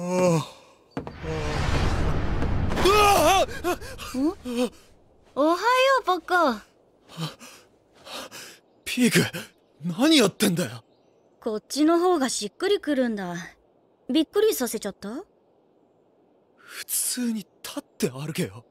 おはようパッカピーク何やってんだよこっちの方がしっくりくるんだびっくりさせちゃった普通に立って歩けよ